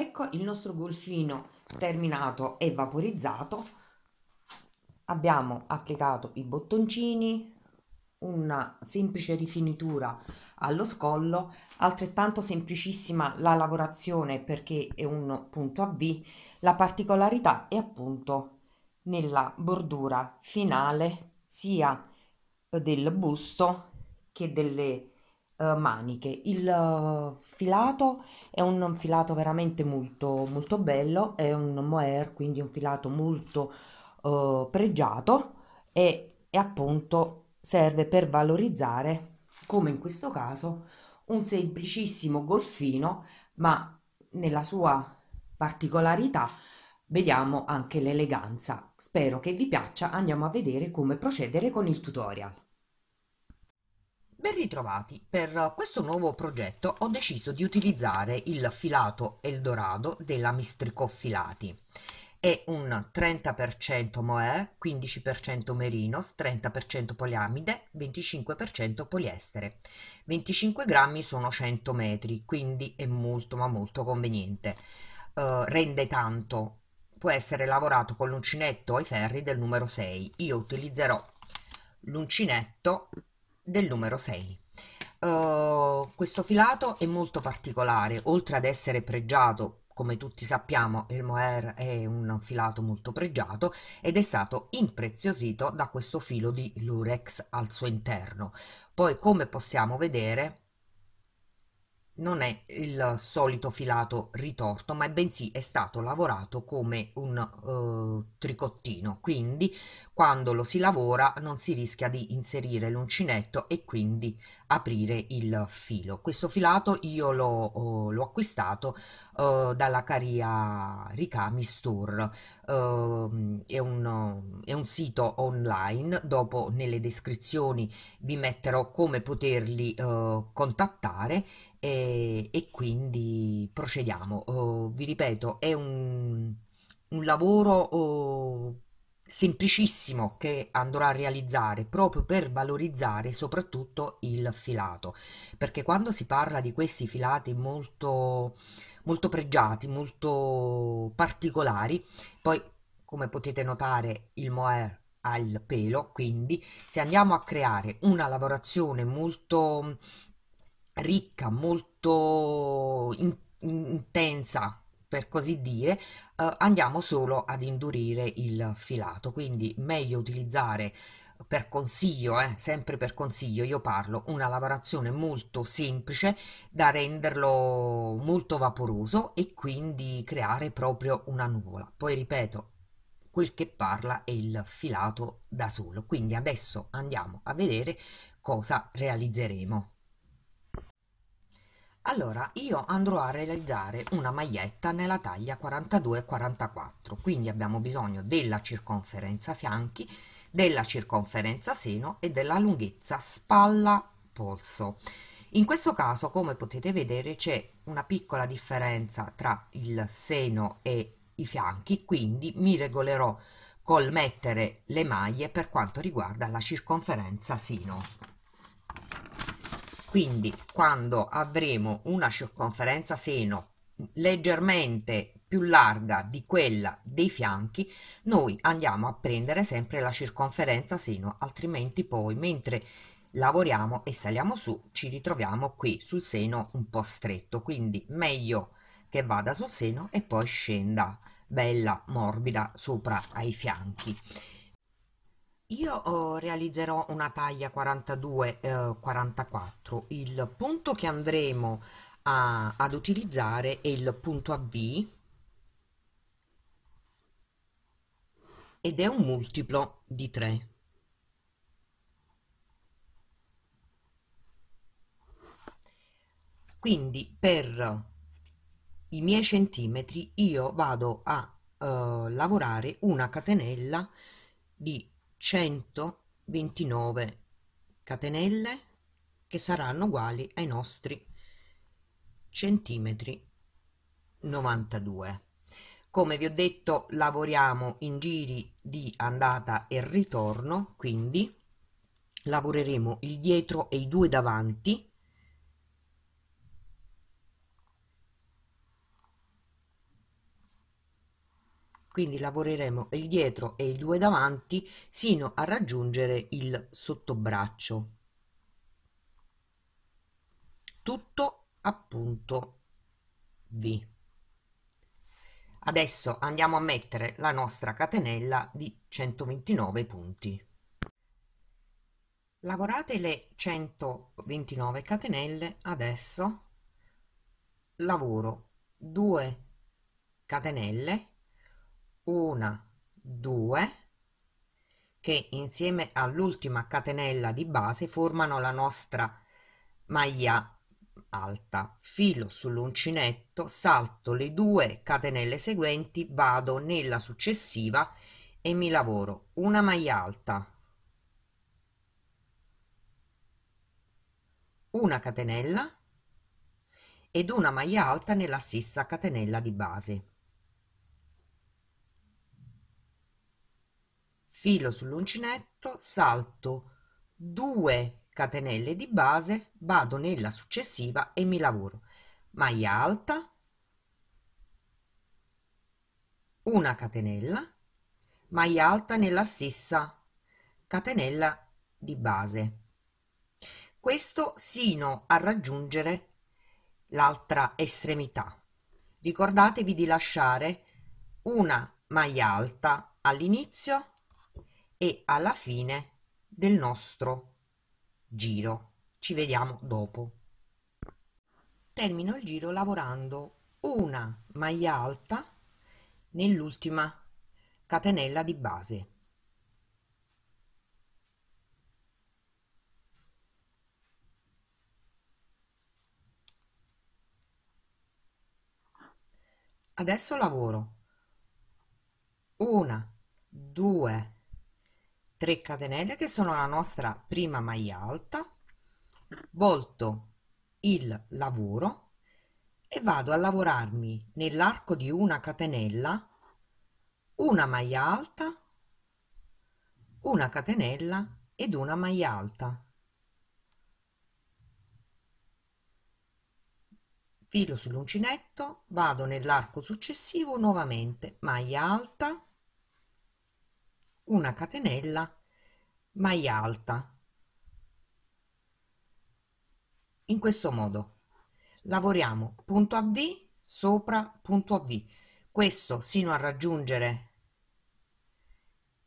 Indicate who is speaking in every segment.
Speaker 1: Ecco il nostro golfino terminato e vaporizzato. Abbiamo applicato i bottoncini, una semplice rifinitura allo scollo, altrettanto semplicissima la lavorazione perché è un punto a V, la particolarità è appunto nella bordura finale sia del busto che delle eh, maniche. Il eh, filato è un filato veramente molto, molto bello, è un mohair, quindi un filato molto eh, pregiato e, e appunto serve per valorizzare, come in questo caso, un semplicissimo golfino, ma nella sua particolarità vediamo anche l'eleganza. Spero che vi piaccia, andiamo a vedere come procedere con il tutorial. Ben ritrovati! Per questo nuovo progetto ho deciso di utilizzare il filato Eldorado della Mistrico Filati. È un 30% mohair, 15% merinos, 30% poliamide, 25% poliestere. 25 grammi sono 100 metri, quindi è molto ma molto conveniente. Uh, rende tanto. Può essere lavorato con l'uncinetto ai ferri del numero 6. Io utilizzerò l'uncinetto del numero 6. Uh, eh, questo filato è molto particolare, oltre ad essere pregiato, come tutti sappiamo il mohair è un filato molto pregiato ed è stato impreziosito da questo filo di lurex al suo interno. Poi come possiamo vedere non è il solito filato ritorto, ma bensì è stato lavorato come un eh, tricottino, quindi quando lo si lavora non si rischia di inserire l'uncinetto e quindi aprire il filo. Questo filato io l'ho, oh, l'ho acquistato eh, dalla Caria Ricami Store, eh, è, un, è un sito online, dopo nelle descrizioni vi metterò come poterli eh, contattare e, eh, e quindi procediamo. Oh, vi ripeto, è un, un lavoro oh, semplicissimo che andrò a realizzare proprio per valorizzare soprattutto il filato, perché quando si parla di questi filati molto, molto pregiati, molto particolari, poi come potete notare il mohair ha il pelo, quindi se andiamo a creare una lavorazione molto ricca, molto in- intensa, per così dire, eh, andiamo solo ad indurire il filato, quindi meglio utilizzare per consiglio, eh, sempre per consiglio io parlo, una lavorazione molto semplice da renderlo molto vaporoso e quindi creare proprio una nuvola. Poi ripeto, quel che parla è il filato da solo, quindi adesso andiamo a vedere cosa realizzeremo allora io andrò a realizzare una maglietta nella taglia 42 44 quindi abbiamo bisogno della circonferenza fianchi della circonferenza seno e della lunghezza spalla polso in questo caso come potete vedere c'è una piccola differenza tra il seno e i fianchi quindi mi regolerò col mettere le maglie per quanto riguarda la circonferenza seno quindi quando avremo una circonferenza seno leggermente più larga di quella dei fianchi, noi andiamo a prendere sempre la circonferenza seno, altrimenti poi mentre lavoriamo e saliamo su ci ritroviamo qui sul seno un po' stretto, quindi meglio che vada sul seno e poi scenda bella morbida sopra ai fianchi. Io oh, realizzerò una taglia 42-44, eh, il punto che andremo a, ad utilizzare è il punto AB ed è un multiplo di 3. Quindi per i miei centimetri io vado a eh, lavorare una catenella di 129 catenelle che saranno uguali ai nostri centimetri 92 come vi ho detto lavoriamo in giri di andata e ritorno quindi lavoreremo il dietro e i due davanti quindi lavoreremo il dietro e i due davanti sino a raggiungere il sottobraccio tutto appunto V adesso andiamo a mettere la nostra catenella di 129 punti lavorate le 129 catenelle adesso lavoro 2 catenelle una, due, che insieme all'ultima catenella di base formano la nostra maglia alta filo sull'uncinetto salto le due catenelle seguenti vado nella successiva e mi lavoro una maglia alta una catenella ed una maglia alta nella stessa catenella di base filo sull'uncinetto, salto 2 catenelle di base, vado nella successiva e mi lavoro. Maglia alta, una catenella, maglia alta nella stessa catenella di base. Questo sino a raggiungere l'altra estremità. Ricordatevi di lasciare una maglia alta all'inizio e alla fine del nostro giro. Ci vediamo dopo. Termino il giro lavorando una maglia alta nell'ultima catenella di base. Adesso lavoro una, due, tre. 3 catenelle che sono la nostra prima maglia alta volto il lavoro e vado a lavorarmi nell'arco di una catenella una maglia alta una catenella ed una maglia alta filo sull'uncinetto vado nell'arco successivo nuovamente maglia alta una catenella maglia alta in questo modo lavoriamo punto a v sopra punto a v questo sino a raggiungere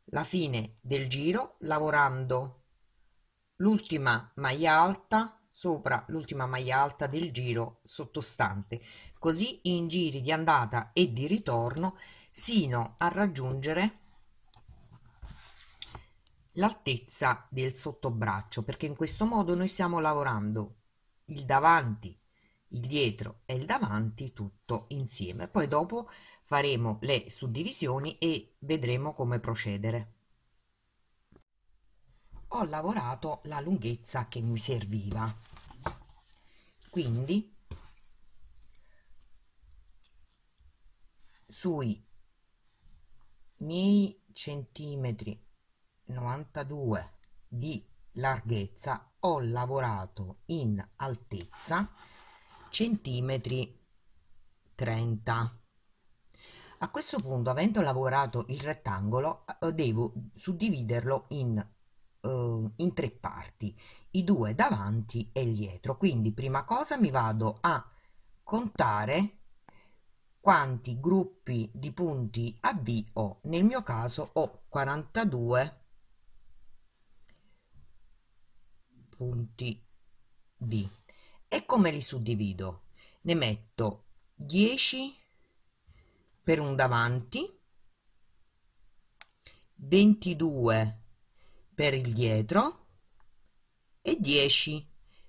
Speaker 1: la fine del giro lavorando l'ultima maglia alta sopra l'ultima maglia alta del giro sottostante così in giri di andata e di ritorno sino a raggiungere l'altezza del sottobraccio perché in questo modo noi stiamo lavorando il davanti il dietro e il davanti tutto insieme poi dopo faremo le suddivisioni e vedremo come procedere ho lavorato la lunghezza che mi serviva quindi sui miei centimetri 92 di larghezza ho lavorato in altezza centimetri 30 a questo punto avendo lavorato il rettangolo eh, devo suddividerlo in eh, in tre parti, i due davanti e dietro. Quindi prima cosa mi vado a contare quanti gruppi di punti a V ho. Nel mio caso ho 42 punti B. E come li suddivido? Ne metto 10 per un davanti, 22 per il dietro e 10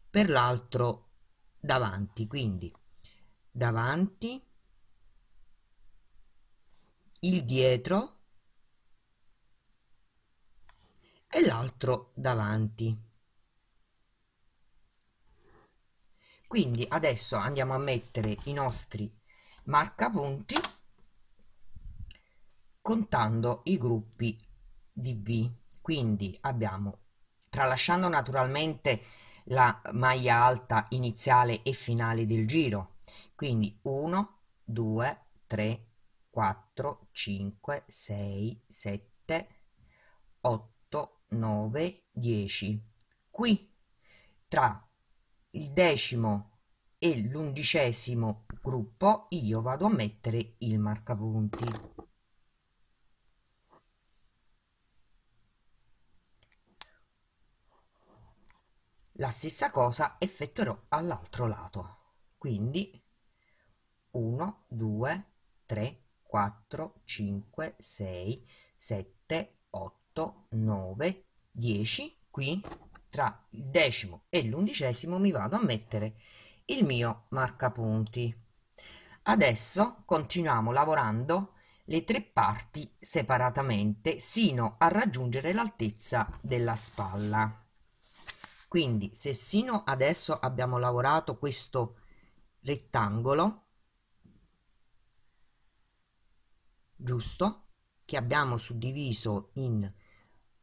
Speaker 1: per l'altro davanti. Quindi davanti, il dietro e l'altro davanti. quindi adesso andiamo a mettere i nostri marca punti contando i gruppi di B quindi abbiamo tralasciando naturalmente la maglia alta iniziale e finale del giro quindi 1 2 3 4 5 6 7 8 9 10 qui tra il decimo e l'undicesimo gruppo io vado a mettere il marcapunti. La stessa cosa effettuerò all'altro lato, quindi 1, 2, 3, 4, 5, 6, 7, 8, 9, 10, qui tra il decimo e l'undicesimo mi vado a mettere il mio marcapunti. Adesso continuiamo lavorando le tre parti separatamente sino a raggiungere l'altezza della spalla. Quindi se sino adesso abbiamo lavorato questo rettangolo, giusto, che abbiamo suddiviso in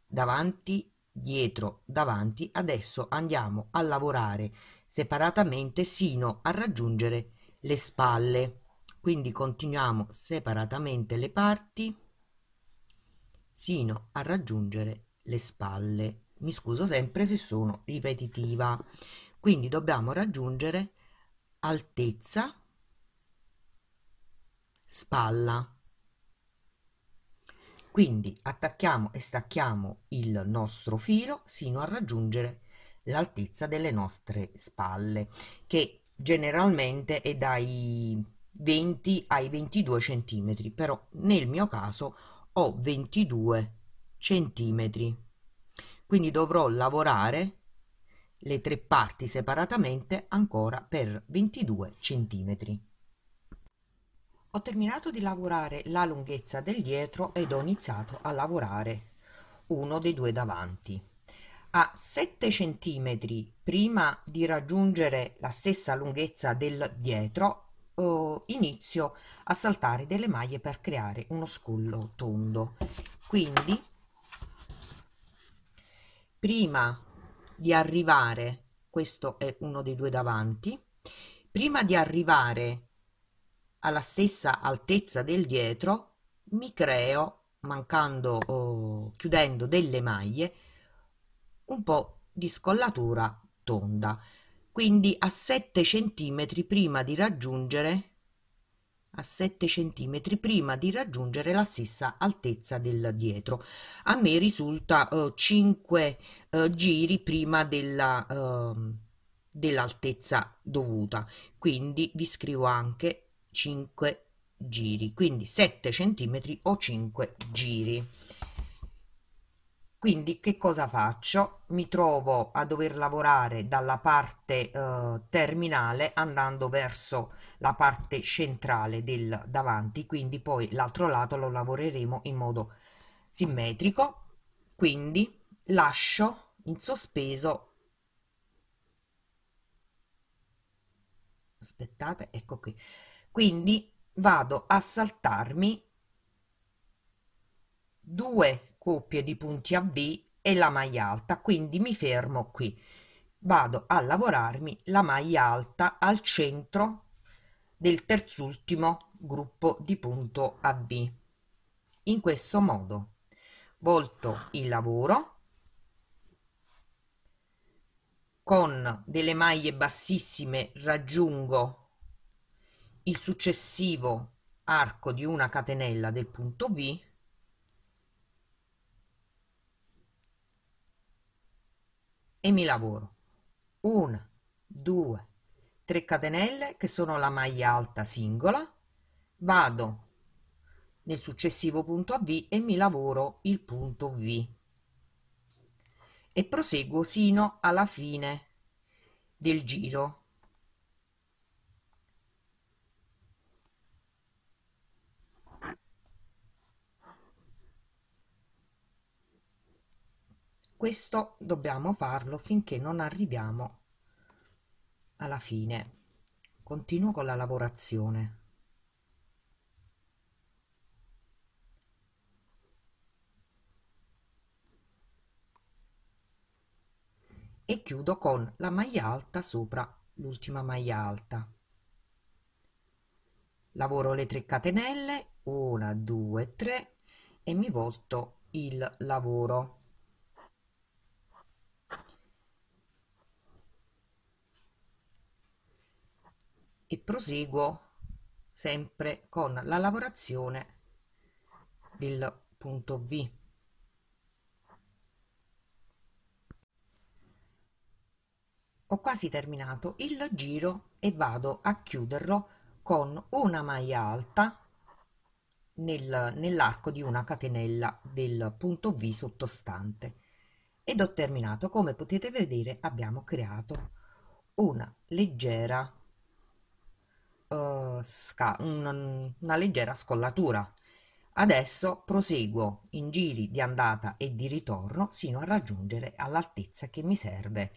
Speaker 1: davanti dietro, davanti, adesso andiamo a lavorare separatamente sino a raggiungere le spalle. Quindi continuiamo separatamente le parti sino a raggiungere le spalle. Mi scuso sempre se sono ripetitiva. Quindi dobbiamo raggiungere altezza, spalla. Quindi attacchiamo e stacchiamo il nostro filo sino a raggiungere l'altezza delle nostre spalle, che generalmente è dai 20 ai 22 centimetri, però nel mio caso ho 22 centimetri. Quindi dovrò lavorare le tre parti separatamente ancora per 22 centimetri. Ho terminato di lavorare la lunghezza del dietro ed ho iniziato a lavorare uno dei due davanti. A 7 cm prima di raggiungere la stessa lunghezza del dietro eh, inizio a saltare delle maglie per creare uno scullo tondo. Quindi prima di arrivare, questo è uno dei due davanti, prima di arrivare alla stessa altezza del dietro mi creo mancando o chiudendo delle maglie un po di scollatura tonda quindi a 7 centimetri prima di raggiungere a 7 centimetri prima di raggiungere la stessa altezza del dietro a me risulta eh, 5 eh, giri prima della eh, dell'altezza dovuta quindi vi scrivo anche 5 giri quindi 7 centimetri o 5 giri quindi che cosa faccio mi trovo a dover lavorare dalla parte eh, terminale andando verso la parte centrale del davanti quindi poi l'altro lato lo lavoreremo in modo simmetrico quindi lascio in sospeso aspettate ecco qui quindi vado a saltarmi due coppie di punti a V e la maglia alta, quindi mi fermo qui. Vado a lavorarmi la maglia alta al centro del terzultimo gruppo di punto a V. In questo modo volto il lavoro con delle maglie bassissime raggiungo il successivo arco di una catenella del punto V e mi lavoro una, due, tre catenelle che sono la maglia alta singola vado nel successivo punto a V e mi lavoro il punto V e proseguo sino alla fine del giro questo dobbiamo farlo finché non arriviamo alla fine continuo con la lavorazione e chiudo con la maglia alta sopra l'ultima maglia alta lavoro le 3 catenelle 1 2 3 e mi volto il lavoro e proseguo sempre con la lavorazione del punto V. Ho quasi terminato il giro e vado a chiuderlo con una maglia alta nel, nell'arco di una catenella del punto V sottostante ed ho terminato come potete vedere abbiamo creato una leggera eh, sca- un, una leggera scollatura. Adesso proseguo in giri di andata e di ritorno sino a raggiungere all'altezza che mi serve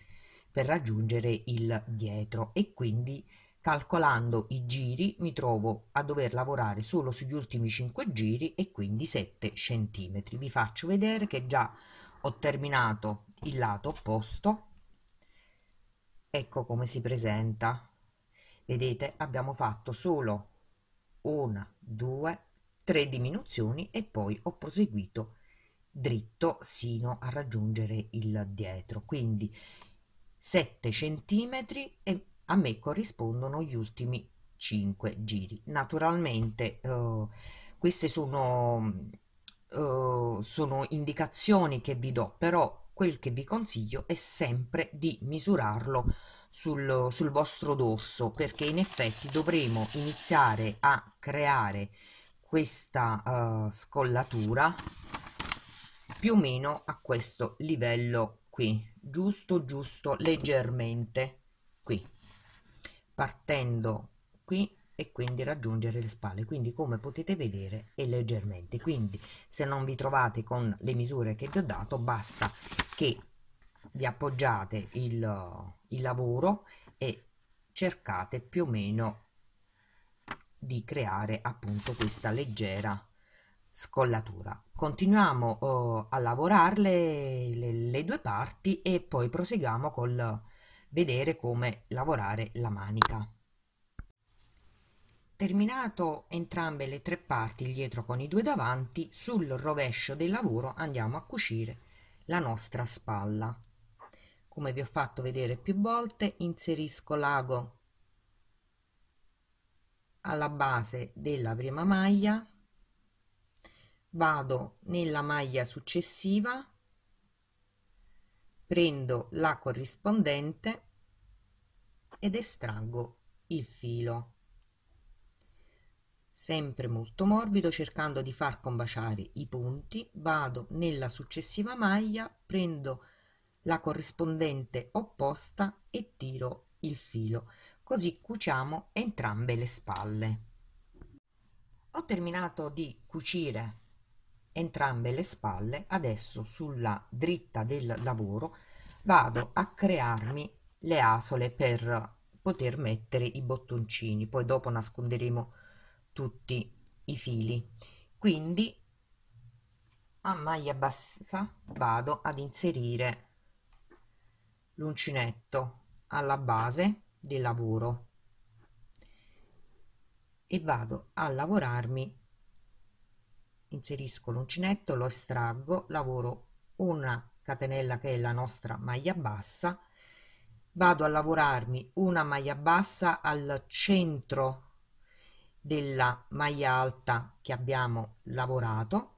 Speaker 1: per raggiungere il dietro e quindi calcolando i giri mi trovo a dover lavorare solo sugli ultimi 5 giri e quindi 7 centimetri. Vi faccio vedere che già ho terminato il lato opposto. Ecco come si presenta vedete abbiamo fatto solo una due tre diminuzioni e poi ho proseguito dritto sino a raggiungere il dietro quindi 7 centimetri e a me corrispondono gli ultimi 5 giri naturalmente eh, queste sono mm, eh, sono indicazioni che vi do però quel che vi consiglio è sempre di misurarlo sul, sul vostro dorso perché in effetti dovremo iniziare a creare questa uh, scollatura più o meno a questo livello qui giusto giusto leggermente qui partendo qui e quindi raggiungere le spalle quindi come potete vedere è leggermente quindi se non vi trovate con le misure che vi ho dato basta che vi appoggiate il di lavoro e cercate più o meno di creare appunto questa leggera scollatura. Continuiamo oh, a lavorarle le, le, due parti e poi proseguiamo col vedere come lavorare la manica. Terminato entrambe le tre parti, il dietro con i due davanti, sul rovescio del lavoro andiamo a cucire la nostra spalla come vi ho fatto vedere più volte inserisco l'ago alla base della prima maglia vado nella maglia successiva prendo la corrispondente ed estraggo il filo sempre molto morbido cercando di far combaciare i punti vado nella successiva maglia prendo la la corrispondente opposta e tiro il filo. Così cuciamo entrambe le spalle. Ho terminato di cucire entrambe le spalle, adesso sulla dritta del lavoro vado a crearmi le asole per poter mettere i bottoncini, poi dopo nasconderemo tutti i fili. Quindi a maglia bassa vado ad inserire l'uncinetto alla base del lavoro e vado a lavorarmi inserisco l'uncinetto lo estraggo lavoro una catenella che è la nostra maglia bassa vado a lavorarmi una maglia bassa al centro della maglia alta che abbiamo lavorato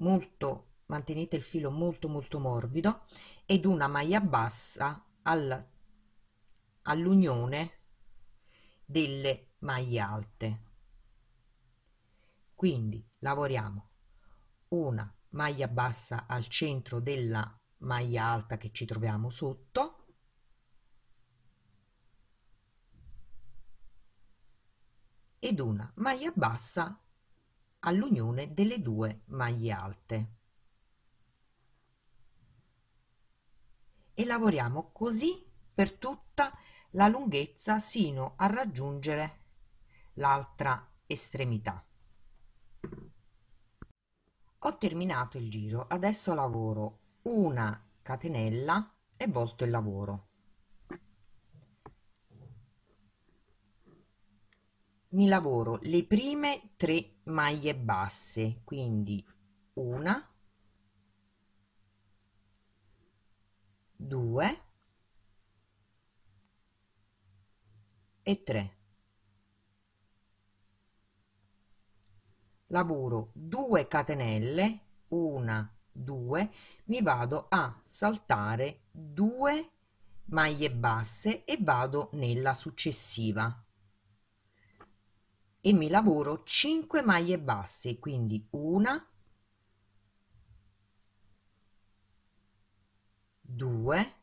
Speaker 1: molto mantenete il filo molto molto morbido ed una maglia bassa al, all'unione delle maglie alte quindi lavoriamo una maglia bassa al centro della maglia alta che ci troviamo sotto ed una maglia bassa all'unione delle due maglie alte. E lavoriamo così per tutta la lunghezza sino a raggiungere l'altra estremità. Ho terminato il giro, adesso lavoro una catenella e volto il lavoro. Mi lavoro le prime tre maglie basse quindi una due e tre lavoro 2 catenelle una 2 mi vado a saltare 2 maglie basse e vado nella successiva e mi lavoro 5 maglie basse quindi una 2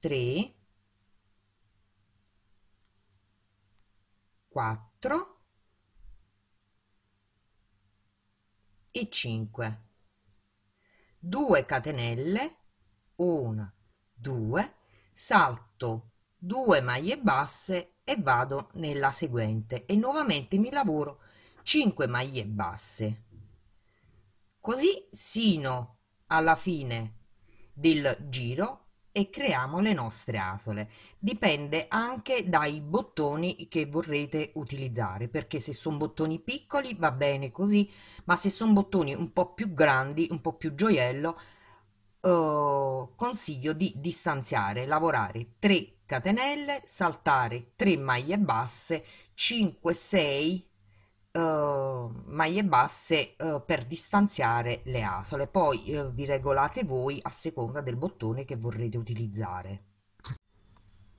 Speaker 1: 3 4 e 5 2 catenelle 1 2 salto 2 maglie basse e vado nella seguente e nuovamente mi lavoro 5 maglie basse così sino alla fine del giro e creiamo le nostre asole dipende anche dai bottoni che vorrete utilizzare perché se sono bottoni piccoli va bene così ma se sono bottoni un po più grandi un po più gioiello eh, consiglio di distanziare lavorare 3 catenelle, saltare 3 maglie basse, 5, 6 eh, maglie basse eh, per distanziare le asole. Poi eh, vi regolate voi a seconda del bottone che vorrete utilizzare.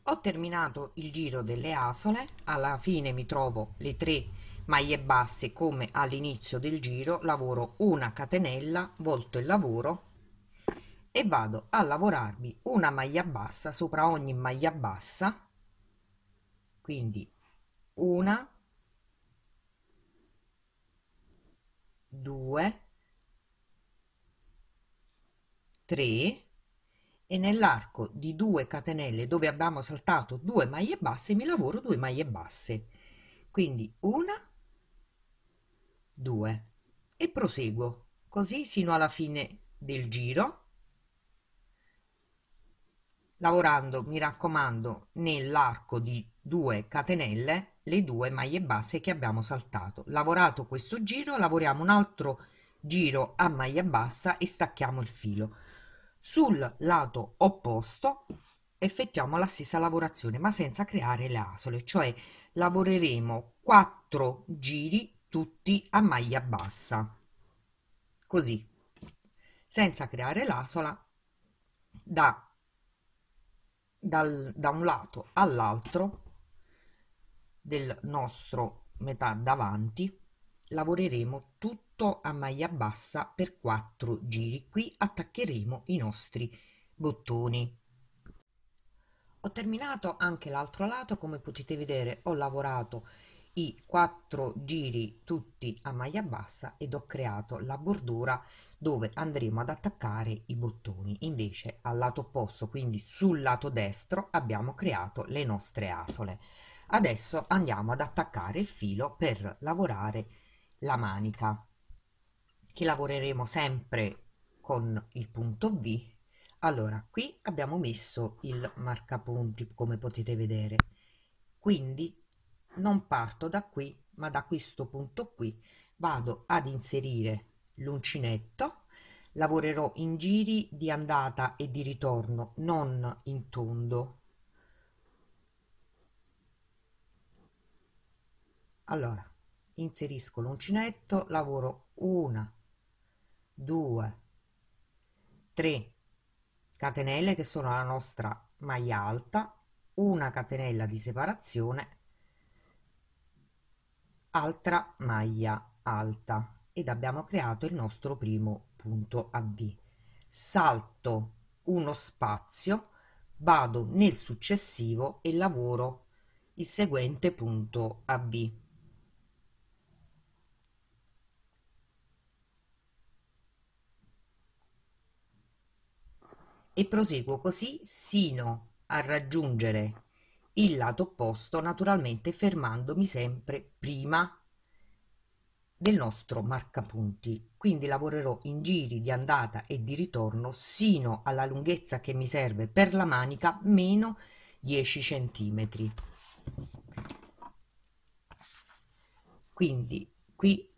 Speaker 1: Ho terminato il giro delle asole, alla fine mi trovo le tre maglie basse come all'inizio del giro, lavoro una catenella, volto il lavoro e vado a lavorarmi una maglia bassa sopra ogni maglia bassa quindi una due tre e nell'arco di due catenelle dove abbiamo saltato due maglie basse mi lavoro due maglie basse quindi una due e proseguo così sino alla fine del giro lavorando, mi raccomando, nell'arco di 2 catenelle le due maglie basse che abbiamo saltato. Lavorato questo giro, lavoriamo un altro giro a maglia bassa e stacchiamo il filo. Sul lato opposto effettuiamo la stessa lavorazione ma senza creare le asole, cioè lavoreremo 4 giri tutti a maglia bassa, così, senza creare l'asola da dal, da un lato all'altro del nostro metà davanti lavoreremo tutto a maglia bassa per quattro giri qui attaccheremo i nostri bottoni ho terminato anche l'altro lato come potete vedere ho lavorato i quattro giri tutti a maglia bassa ed ho creato la bordura dove andremo ad attaccare i bottoni invece al lato opposto quindi sul lato destro abbiamo creato le nostre asole adesso andiamo ad attaccare il filo per lavorare la manica che lavoreremo sempre con il punto V allora qui abbiamo messo il marcapunti come potete vedere quindi non parto da qui, ma da questo punto qui vado ad inserire l'uncinetto, lavorerò in giri di andata e di ritorno, non in tondo. Allora, inserisco l'uncinetto, lavoro una, due, tre catenelle che sono la nostra maglia alta, una catenella di separazione altra maglia alta ed abbiamo creato il nostro primo punto AV. Salto uno spazio, vado nel successivo e lavoro il seguente punto AV. E proseguo così sino a raggiungere il lato opposto naturalmente fermandomi sempre prima del nostro marcapunti quindi lavorerò in giri di andata e di ritorno sino alla lunghezza che mi serve per la manica meno 10 centimetri quindi qui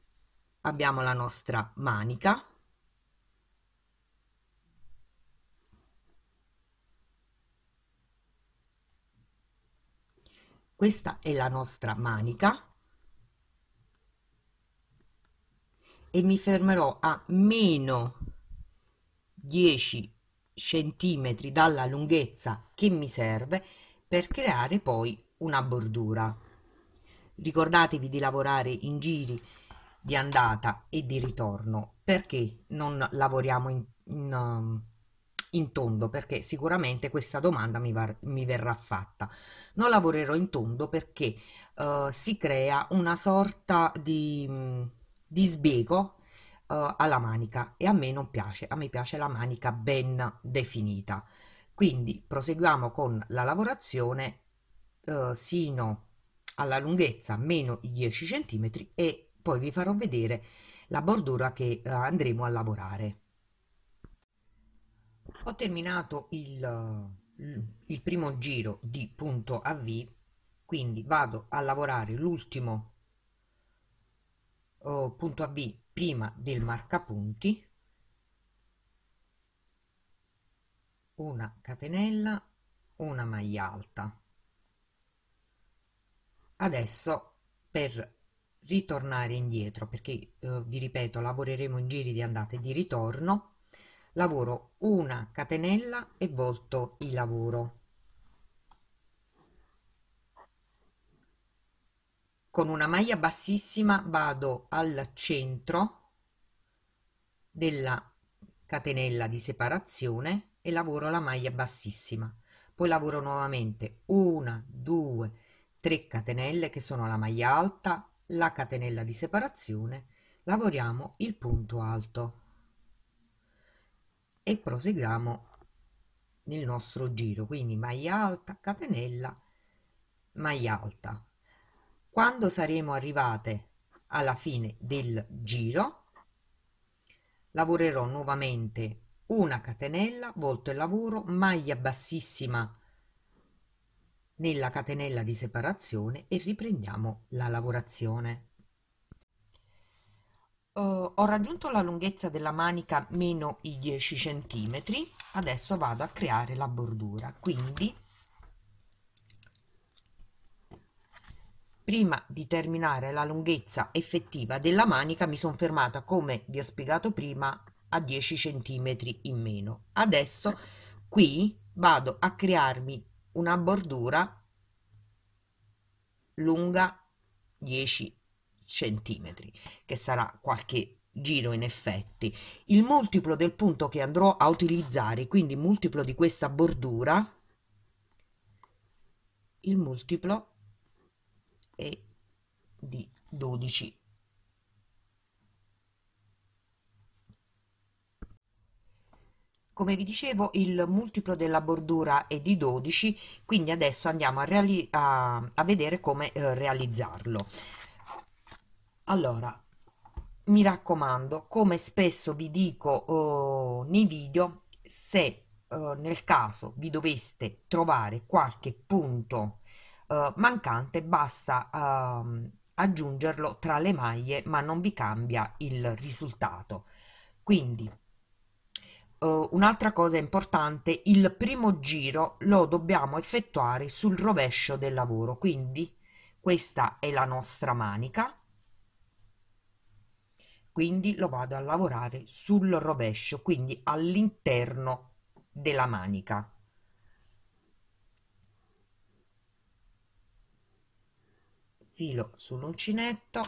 Speaker 1: abbiamo la nostra manica Questa è la nostra manica e mi fermerò a meno 10 centimetri dalla lunghezza che mi serve per creare poi una bordura. Ricordatevi di lavorare in giri di andata e di ritorno perché non lavoriamo in, in um, in tondo perché sicuramente questa domanda mi, va, mi verrà fatta. Non lavorerò in tondo perché uh, si crea una sorta di, mm, di sbieco uh, alla manica e a me non piace, a me piace la manica ben definita. Quindi proseguiamo con la lavorazione uh, sino alla lunghezza meno 10 cm e poi vi farò vedere la bordura che andremo a lavorare. Ho terminato il, il primo giro di punto AV, quindi vado a lavorare l'ultimo oh, punto AV prima del marcapunti, una catenella, una maglia alta. Adesso per ritornare indietro, perché eh, vi ripeto, lavoreremo in giri di andata e di ritorno, lavoro una catenella e volto il lavoro con una maglia bassissima vado al centro della catenella di separazione e lavoro la maglia bassissima poi lavoro nuovamente una due tre catenelle che sono la maglia alta la catenella di separazione lavoriamo il punto alto e proseguiamo nel nostro giro quindi maglia alta catenella maglia alta quando saremo arrivate alla fine del giro lavorerò nuovamente una catenella volto il lavoro maglia bassissima nella catenella di separazione e riprendiamo la lavorazione Uh, ho raggiunto la lunghezza della manica meno i 10 centimetri adesso vado a creare la bordura quindi prima di terminare la lunghezza effettiva della manica mi sono fermata come vi ho spiegato prima a 10 centimetri in meno adesso qui vado a crearmi una bordura lunga 10 centimetri, che sarà qualche giro in effetti. Il multiplo del punto che andrò a utilizzare, quindi multiplo di questa bordura, il multiplo è di 12. Come vi dicevo il multiplo della bordura è di 12, quindi adesso andiamo a, a, a vedere come eh, realizzarlo. Allora, mi raccomando, come spesso vi dico oh, nei video, se oh, nel caso vi doveste trovare qualche punto oh, mancante, basta ehm, aggiungerlo tra le maglie, ma non vi cambia il risultato. Quindi, un'altra cosa importante, il primo giro lo dobbiamo effettuare sul rovescio del lavoro, quindi questa è la nostra manica quindi lo vado a lavorare sul rovescio quindi all'interno della manica filo sull'uncinetto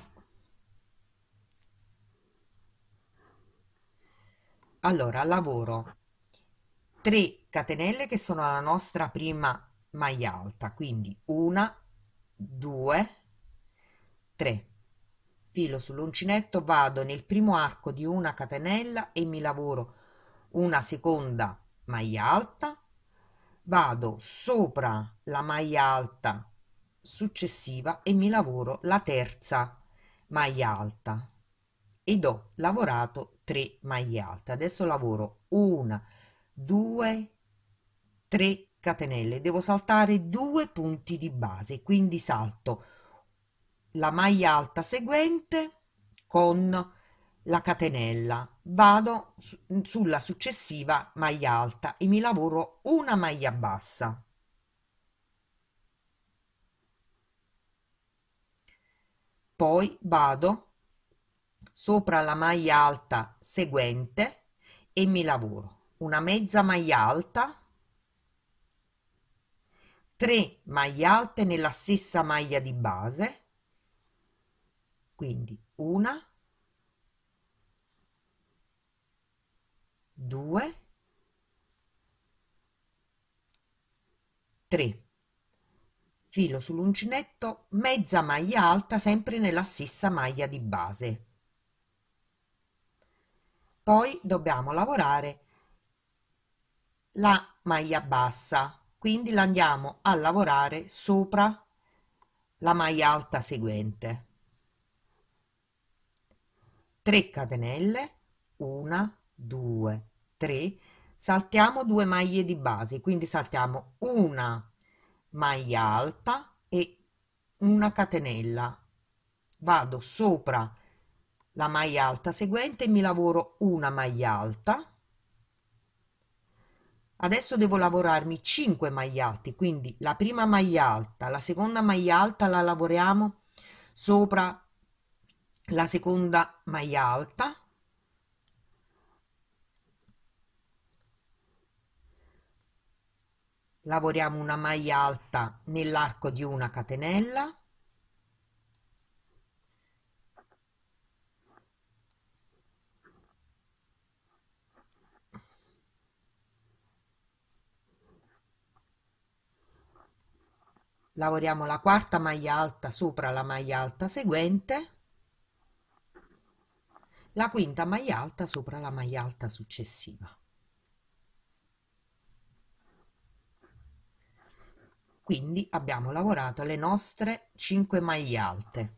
Speaker 1: allora lavoro 3 catenelle che sono la nostra prima maglia alta quindi una due tre filo sull'uncinetto vado nel primo arco di una catenella e mi lavoro una seconda maglia alta vado sopra la maglia alta successiva e mi lavoro la terza maglia alta ed ho lavorato 3 maglie alte adesso lavoro una 2 3 catenelle devo saltare due punti di base quindi salto la maglia alta seguente con la catenella vado sulla successiva maglia alta e mi lavoro una maglia bassa poi vado sopra la maglia alta seguente e mi lavoro una mezza maglia alta 3 maglie alte nella stessa maglia di base quindi una, due, tre. Filo sull'uncinetto, mezza maglia alta sempre nella stessa maglia di base. Poi dobbiamo lavorare la maglia bassa quindi la andiamo a lavorare sopra la maglia alta seguente 3 catenelle 1 2 3 saltiamo due maglie di base quindi saltiamo una maglia alta e una catenella vado sopra la maglia alta seguente mi lavoro una maglia alta adesso devo lavorarmi 5 maglie alte quindi la prima maglia alta la seconda maglia alta la lavoriamo sopra la seconda maglia alta lavoriamo una maglia alta nell'arco di una catenella lavoriamo la quarta maglia alta sopra la maglia alta seguente la quinta maglia alta sopra la maglia alta successiva. Quindi abbiamo lavorato le nostre 5 maglie alte.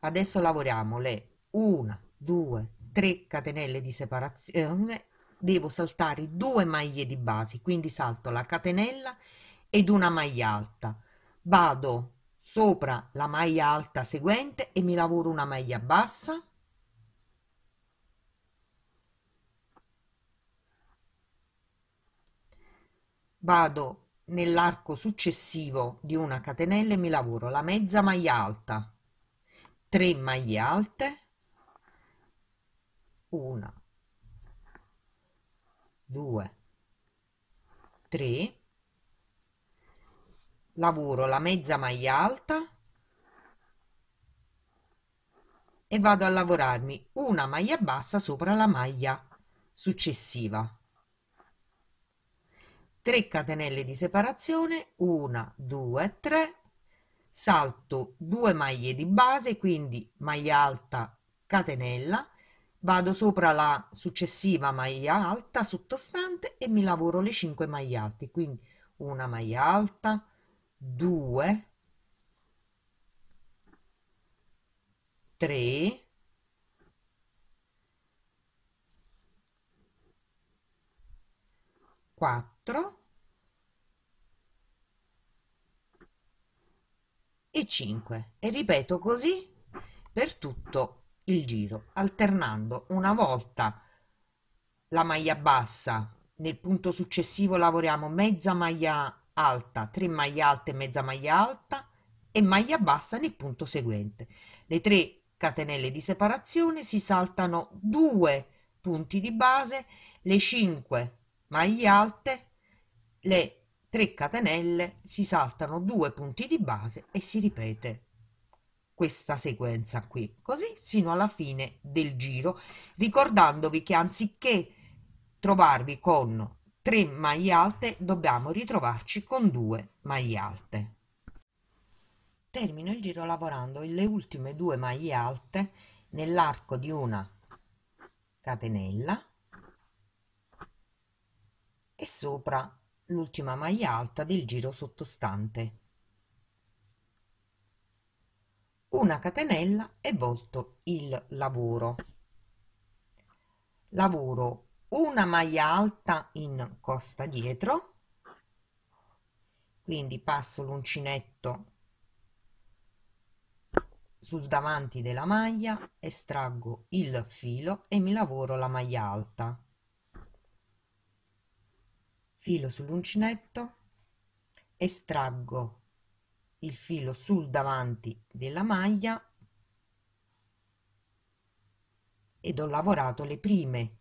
Speaker 1: Adesso lavoriamo le 1, 2, 3 catenelle di separazione. Devo saltare due maglie di base, quindi salto la catenella ed una maglia alta. Vado sopra la maglia alta seguente e mi lavoro una maglia bassa Vado nell'arco successivo di una catenella e mi lavoro la mezza maglia alta 3 maglie alte 1 2 3 lavoro la mezza maglia alta e vado a lavorarmi una maglia bassa sopra la maglia successiva 3 catenelle di separazione 1 2 3 salto 2 maglie di base quindi maglia alta catenella vado sopra la successiva maglia alta sottostante e mi lavoro le 5 maglie alte quindi una maglia alta 2 3 4 quattro e 5 e ripeto così per tutto il giro alternando una volta la maglia bassa nel punto successivo lavoriamo mezza maglia alta 3 maglie alte mezza maglia alta e maglia bassa nel punto seguente le 3 catenelle di separazione si saltano 2 punti di base le 5 maglie alte le 3 catenelle si saltano due punti di base e si ripete questa sequenza qui così sino alla fine del giro ricordandovi che anziché trovarvi con 3 maglie alte dobbiamo ritrovarci con 2 maglie alte termino il giro lavorando le ultime due maglie alte nell'arco di una catenella e sopra l'ultima maglia alta del giro sottostante. Una catenella e volto il lavoro. Lavoro una maglia alta in costa dietro, quindi passo l'uncinetto sul davanti della maglia, estraggo il filo e mi lavoro la maglia alta filo sull'uncinetto estraggo il filo sul davanti della maglia ed ho lavorato le prime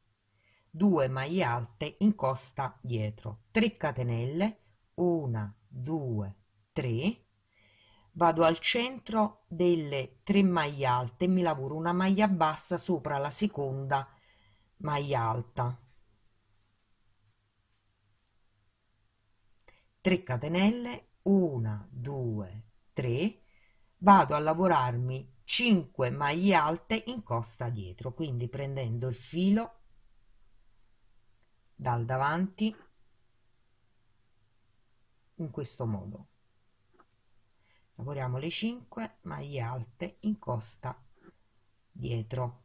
Speaker 1: due maglie alte in costa dietro 3 catenelle 1 2 3 vado al centro delle 3 maglie alte mi lavoro una maglia bassa sopra la seconda maglia alta 3 catenelle 1 2 3 vado a lavorarmi 5 maglie alte in costa dietro quindi prendendo il filo dal davanti in questo modo lavoriamo le 5 maglie alte in costa dietro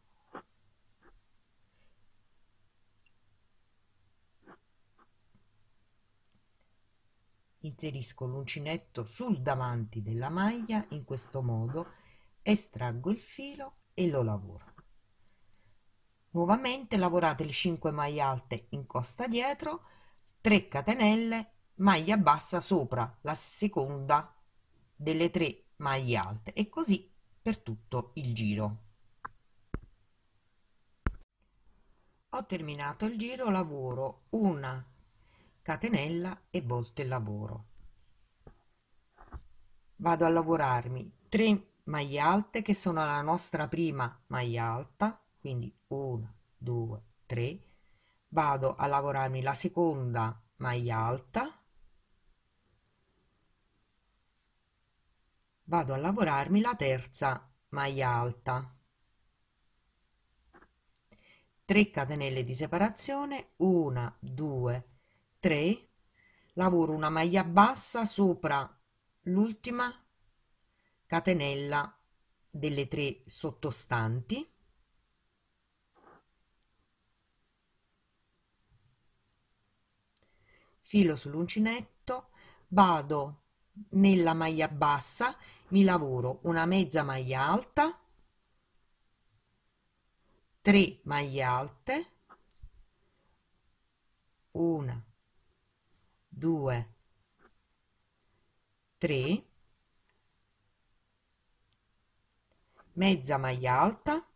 Speaker 1: Inserisco l'uncinetto sul davanti della maglia in questo modo, estraggo il filo e lo lavoro. Nuovamente lavorate le 5 maglie alte in costa dietro, 3 catenelle, maglia bassa sopra la seconda delle tre maglie alte e così per tutto il giro. Ho terminato il giro, lavoro una catenella e volte il lavoro vado a lavorarmi 3 maglie alte che sono la nostra prima maglia alta quindi 1 2 3 vado a lavorarmi la seconda maglia alta vado a lavorarmi la terza maglia alta 3 catenelle di separazione 1 2 3 lavoro una maglia bassa sopra l'ultima catenella delle tre sottostanti filo sull'uncinetto vado nella maglia bassa mi lavoro una mezza maglia alta 3 maglie alte una due, tre, mezza maglia alta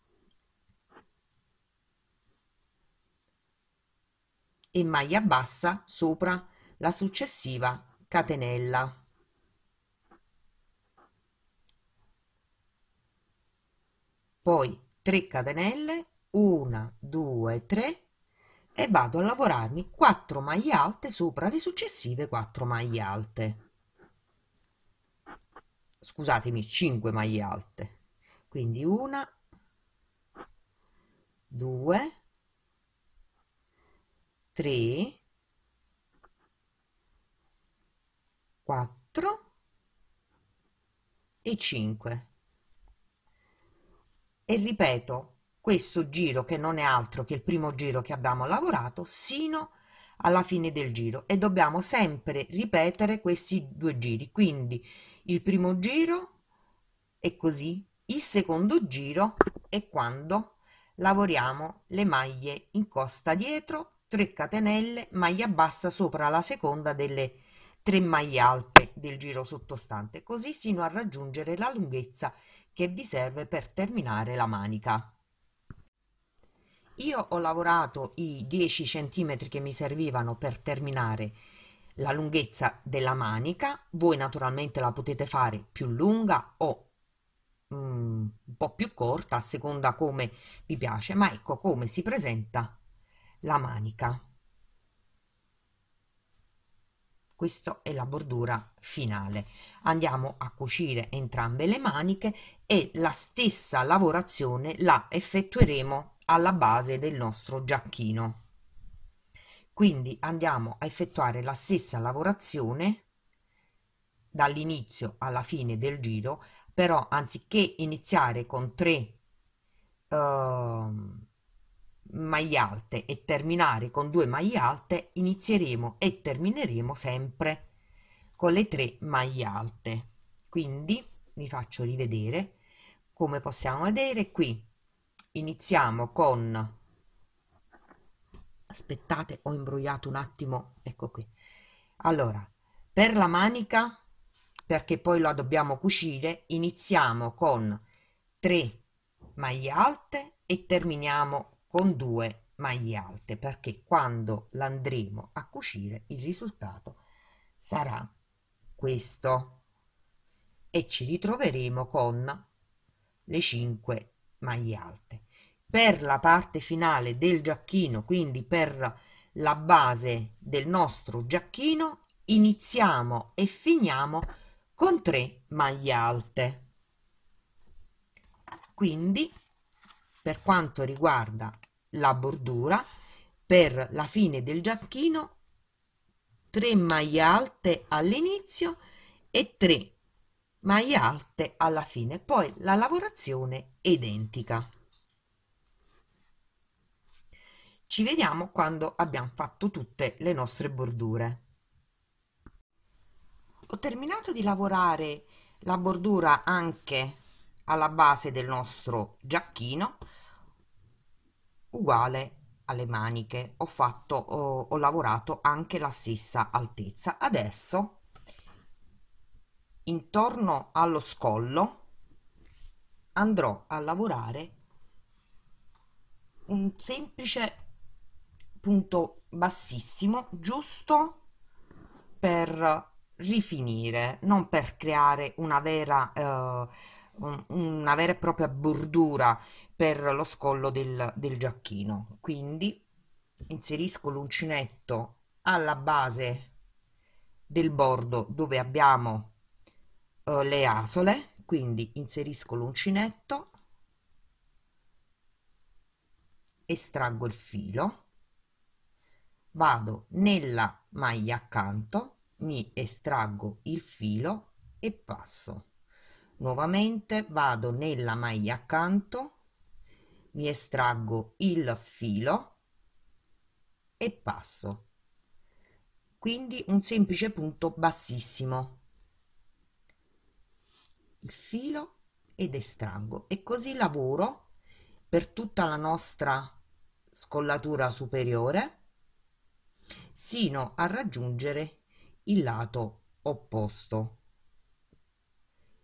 Speaker 1: e maglia bassa sopra la successiva catenella. Poi 3 catenelle, 1, 2, 3, e vado a lavorarmi 4 maglie alte sopra le successive 4 maglie alte scusatemi 5 maglie alte quindi una 2 3 4 e 5 e ripeto questo giro che non è altro che il primo giro che abbiamo lavorato sino alla fine del giro e dobbiamo sempre ripetere questi due giri quindi il primo giro è così il secondo giro è quando lavoriamo le maglie in costa dietro 3 catenelle maglia bassa sopra la seconda delle 3 maglie alte del giro sottostante così sino a raggiungere la lunghezza che vi serve per terminare la manica io ho lavorato i 10 centimetri che mi servivano per terminare la lunghezza della manica, voi naturalmente la potete fare più lunga o mm, un po' più corta a seconda come vi piace, ma ecco come si presenta la manica. Questa è la bordura finale. Andiamo a cucire entrambe le maniche e la stessa lavorazione la effettueremo alla base del nostro giacchino. Quindi andiamo a effettuare la stessa lavorazione dall'inizio alla fine del giro, però anziché iniziare con 3 uh, ehm, maglie alte e terminare con 2 maglie alte, inizieremo e termineremo sempre con le 3 maglie alte. Quindi vi faccio rivedere come possiamo vedere qui iniziamo con aspettate ho imbrogliato un attimo ecco qui allora per la manica perché poi la dobbiamo cucire iniziamo con 3 maglie alte e terminiamo con 2 maglie alte perché quando l'andremo a cucire il risultato sarà questo e ci ritroveremo con le 5 maglie alte per la parte finale del giacchino, quindi per la base del nostro giacchino, iniziamo e finiamo con 3 maglie alte. Quindi, per quanto riguarda la bordura, per la fine del giacchino, 3 maglie alte all'inizio e 3 maglie alte alla fine. Poi la lavorazione è identica. Ci vediamo quando abbiamo fatto tutte le nostre bordure. Ho terminato di lavorare la bordura anche alla base del nostro giacchino uguale alle maniche ho fatto ho, ho lavorato anche la stessa altezza adesso intorno allo scollo andrò a lavorare un semplice punto bassissimo giusto per rifinire non per creare una vera eh, una vera e propria bordura per lo scollo del, del giacchino quindi inserisco l'uncinetto alla base del bordo dove abbiamo eh, le asole quindi inserisco l'uncinetto estraggo il filo vado nella maglia accanto mi estraggo il filo e passo nuovamente vado nella maglia accanto mi estraggo il filo e passo quindi un semplice punto bassissimo il filo ed estraggo e così lavoro per tutta la nostra scollatura superiore sino a raggiungere il lato opposto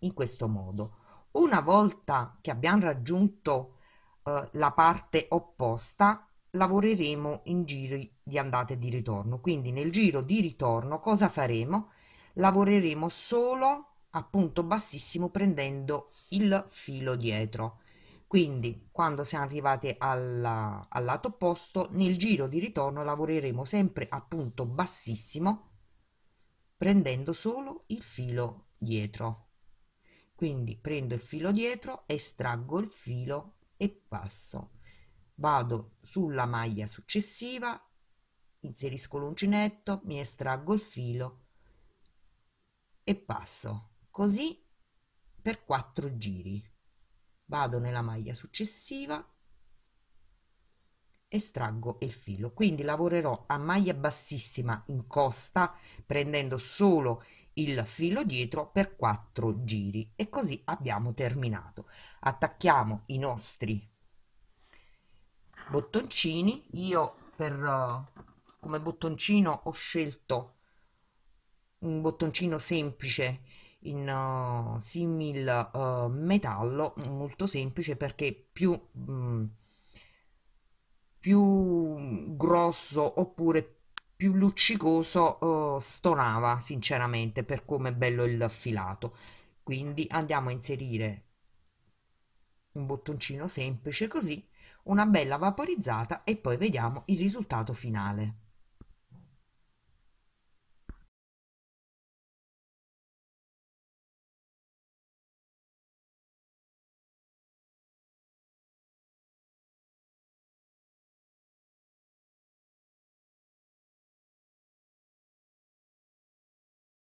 Speaker 1: in questo modo una volta che abbiamo raggiunto eh, la parte opposta lavoreremo in giri di andata e di ritorno quindi nel giro di ritorno cosa faremo lavoreremo solo a punto bassissimo prendendo il filo dietro quindi, quando siamo arrivati alla, al lato opposto, nel giro di ritorno lavoreremo sempre a punto bassissimo, prendendo solo il filo dietro. Quindi prendo il filo dietro, estraggo il filo e passo. Vado sulla maglia successiva, inserisco l'uncinetto, mi estraggo il filo e passo. Così per quattro giri vado nella maglia successiva estraggo il filo quindi lavorerò a maglia bassissima in costa prendendo solo il filo dietro per quattro giri e così abbiamo terminato attacchiamo i nostri bottoncini io per eh, come bottoncino ho scelto un bottoncino semplice in uh, simil uh, metallo molto semplice perché più, mh, mm, più grosso oppure più luccicoso uh, stonava sinceramente per come è bello il filato quindi andiamo a inserire un bottoncino semplice così una bella vaporizzata e poi vediamo il risultato finale